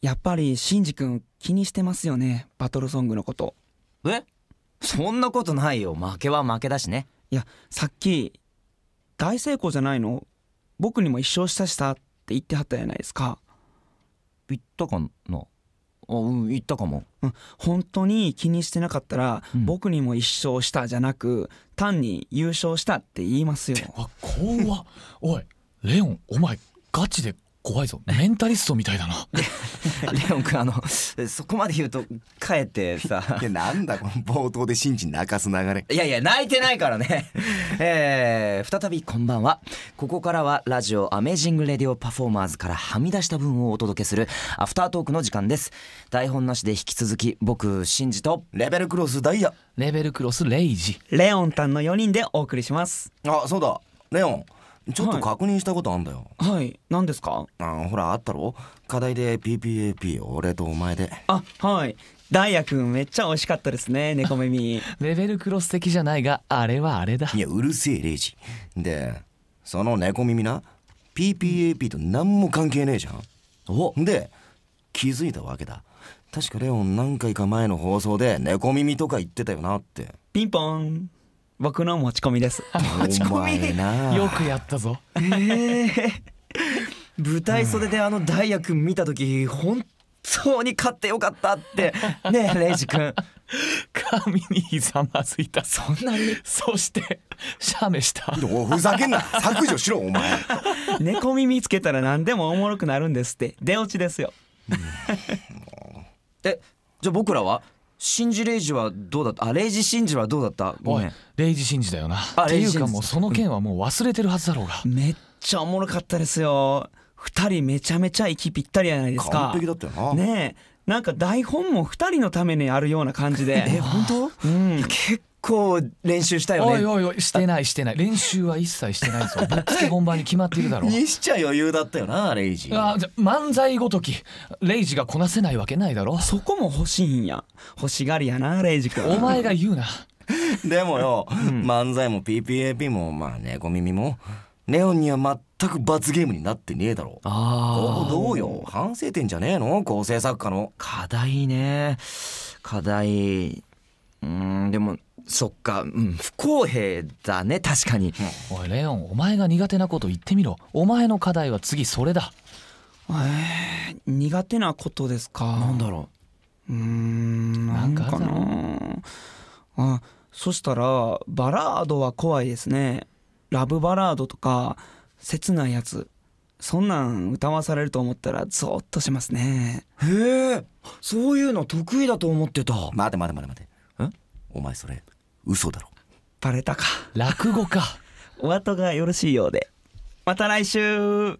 やっぱりシンジ君気にしてますよねバトルソングのことえそんなことないよ負けは負けだしねいやさっき大成功じゃないの僕にも一生したしたって言ってはったじゃないですか言ったかなあうん言ったかも、うん、本当に気にしてなかったら、僕にも一生したじゃなく単に優勝したって言いますよあ怖っおいレオンお前ガチで怖いぞメンタリストみたいだな レオン君あのそこまで言うとかえってさいやなんだこの冒頭で新人泣かす流れいやいや泣いてないからね えー、再びこんばんはここからはラジオアメージングレディオパフォーマーズからはみ出した分をお届けするアフタートークの時間です台本なしで引き続き僕新次とレベルクロスダイヤレベルクロスレイジレオンタンの4人でお送りしますあそうだレオンちょっと確認したことあんだよはい何ですかあほらあったろ課題で PPAP 俺とお前であはいダイヤ君めっちゃ美味しかったですね猫耳 レベルクロス的じゃないがあれはあれだいやうるせえレイジでその猫耳な PPAP と何も関係ねえじゃんおで気づいたわけだ確かレオン何回か前の放送で猫耳とか言ってたよなってピンポン僕の持ち込みです 持ち込みよくやったぞえー、舞台袖であのダイヤ君見た時本当に勝ってよかったって ねえレイジ君神にひざまずいたそんなにそしてシャメしたふざけんな 削除しろお前猫耳つけたら何でもおもろくなるんですって出落ちですよ、えじゃあ僕らはンジレイジはどうだったあレイジンジはどうだったごめんレイジンジだよなっていうかもうその件はもう忘れてるはずだろうが、うん、めっちゃおもろかったですよ2人めちゃめちゃ息ぴったりじゃないですか完璧だったよなねえなんか台本も2人のためにあるような感じで え本当、うん、結構練習したよねおいおいおいしてないしてない練習は一切してないぞ ぶっつけ本番に決まっているだろうにしちゃ余裕だったよなレイジあじゃ漫才ごときレイジがこなせないわけないだろそこも欲しいんや欲しがりやなレイジ君お前が言うな でもよ、うん、漫才も PPAP もまあね耳もレオンには全く罰ゲームになってねえだろああどうよ反省点じゃねえの構成作家の課題ね課題うんでもそっか、うん、不公平だね確かに、おいレオンお前が苦手なこと言ってみろお前の課題は次それだえー、苦手なことですかなんだろううんなんかなあそしたらバラードは怖いですねラブバラードとか切ないやつそんなん歌わされると思ったらゾッとしますねへえそういうの得意だと思ってた待て待て待て待てんお前それ嘘だろバレたか落語か お後がよろしいようでまた来週